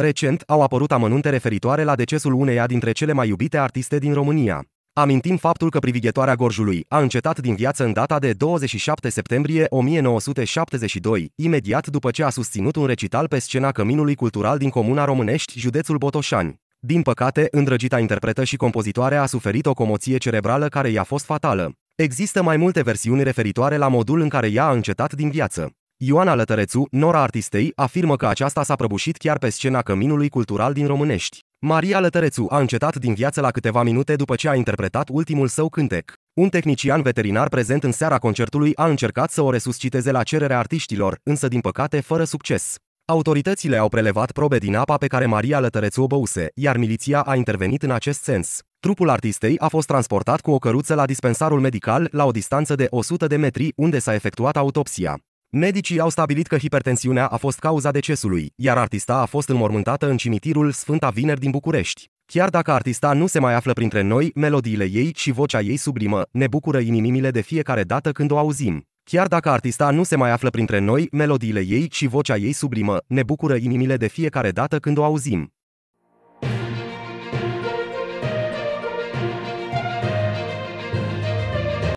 Recent au apărut amănunte referitoare la decesul uneia dintre cele mai iubite artiste din România. Amintim faptul că privighetoarea Gorjului a încetat din viață în data de 27 septembrie 1972, imediat după ce a susținut un recital pe scena Căminului Cultural din Comuna Românești, județul Botoșani. Din păcate, îndrăgita interpretă și compozitoare a suferit o comoție cerebrală care i-a fost fatală. Există mai multe versiuni referitoare la modul în care ea a încetat din viață. Ioana Lătărețu, nora artistei, afirmă că aceasta s-a prăbușit chiar pe scena Căminului Cultural din Românești. Maria Lătărețu a încetat din viață la câteva minute după ce a interpretat ultimul său cântec. Un tehnician veterinar prezent în seara concertului a încercat să o resusciteze la cererea artiștilor, însă din păcate fără succes. Autoritățile au prelevat probe din apa pe care Maria Lătărețu o băuse, iar miliția a intervenit în acest sens. Trupul artistei a fost transportat cu o căruță la dispensarul medical, la o distanță de 100 de metri, unde s-a efectuat autopsia. Medicii au stabilit că hipertensiunea a fost cauza decesului, iar artista a fost înmormântată în cimitirul Sfânta Vineri din București. Chiar dacă artista nu se mai află printre noi, melodiile ei și vocea ei sublimă ne bucură inimimile de fiecare dată când o auzim. Chiar dacă artista nu se mai află printre noi, melodiile ei și vocea ei sublimă ne bucură inimile de fiecare dată când o auzim.